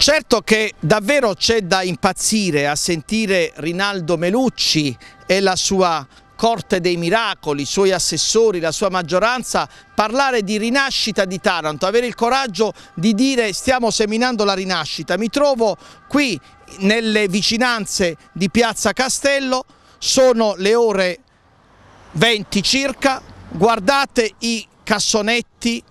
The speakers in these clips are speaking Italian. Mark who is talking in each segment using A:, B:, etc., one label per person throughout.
A: Certo che davvero c'è da impazzire a sentire Rinaldo Melucci e la sua Corte dei Miracoli, i suoi assessori, la sua maggioranza, parlare di rinascita di Taranto, avere il coraggio di dire stiamo seminando la rinascita. Mi trovo qui nelle vicinanze di Piazza Castello, sono le ore 20 circa, guardate i cassonetti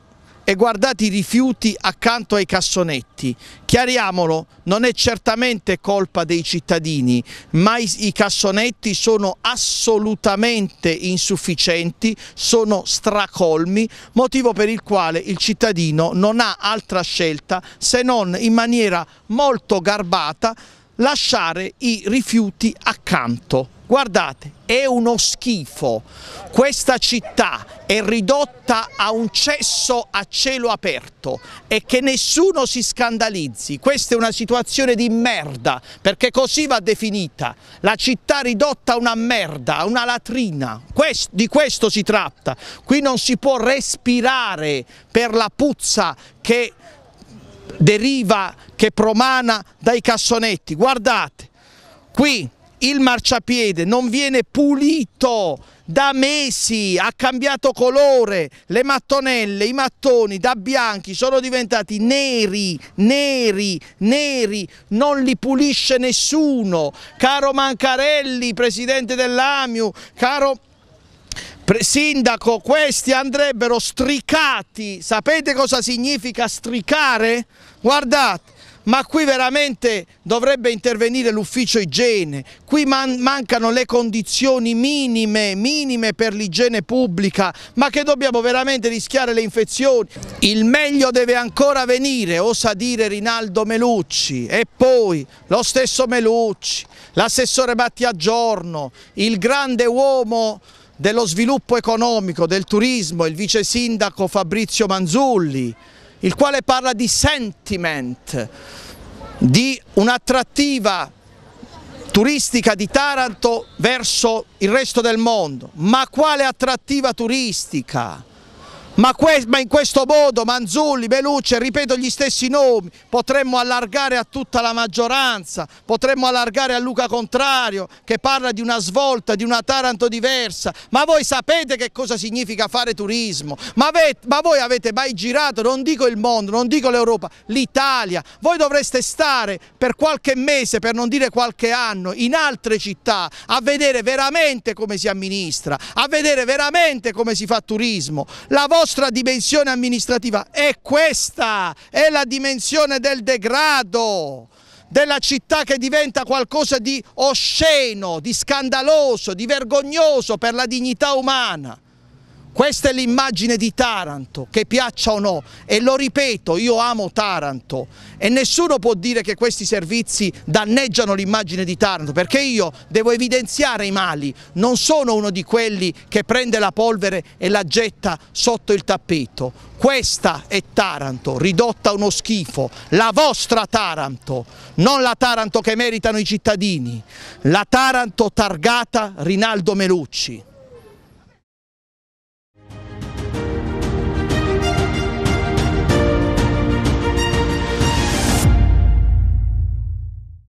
A: e guardate i rifiuti accanto ai cassonetti. Chiariamolo, non è certamente colpa dei cittadini, ma i, i cassonetti sono assolutamente insufficienti, sono stracolmi, motivo per il quale il cittadino non ha altra scelta se non in maniera molto garbata lasciare i rifiuti accanto. Guardate, è uno schifo. Questa città è ridotta a un cesso a cielo aperto e che nessuno si scandalizzi. Questa è una situazione di merda, perché così va definita. La città ridotta a una merda, a una latrina. Questo, di questo si tratta. Qui non si può respirare per la puzza che deriva, che promana dai cassonetti. Guardate, qui il marciapiede non viene pulito da mesi, ha cambiato colore, le mattonelle, i mattoni da bianchi sono diventati neri, neri, neri, non li pulisce nessuno. Caro Mancarelli, presidente dell'AMIU, caro Sindaco, questi andrebbero stricati. Sapete cosa significa stricare? Guardate ma qui veramente dovrebbe intervenire l'ufficio igiene, qui man mancano le condizioni minime, minime per l'igiene pubblica, ma che dobbiamo veramente rischiare le infezioni. Il meglio deve ancora venire, osa dire Rinaldo Melucci, e poi lo stesso Melucci, l'assessore Battiagiorno, il grande uomo dello sviluppo economico, del turismo, il vice sindaco Fabrizio Manzulli, il quale parla di sentiment, di un'attrattiva turistica di Taranto verso il resto del mondo. Ma quale attrattiva turistica? ma, que ma in questo modo Manzulli, Belucci, ripeto gli stessi nomi, potremmo allargare a tutta la maggioranza, potremmo allargare a Luca Contrario che parla di una svolta, di una Taranto diversa, ma voi sapete che cosa significa fare turismo, ma, ma voi avete mai girato, non dico il mondo, non dico l'Europa, l'Italia, voi dovreste stare per qualche mese, per non dire qualche anno, in altre città a vedere veramente come si amministra, a vedere veramente come si fa turismo, la vostra nostra dimensione amministrativa è questa, è la dimensione del degrado della città che diventa qualcosa di osceno, di scandaloso, di vergognoso per la dignità umana. Questa è l'immagine di Taranto, che piaccia o no, e lo ripeto, io amo Taranto e nessuno può dire che questi servizi danneggiano l'immagine di Taranto, perché io devo evidenziare i mali, non sono uno di quelli che prende la polvere e la getta sotto il tappeto. Questa è Taranto, ridotta a uno schifo, la vostra Taranto, non la Taranto che meritano i cittadini, la Taranto targata Rinaldo Melucci.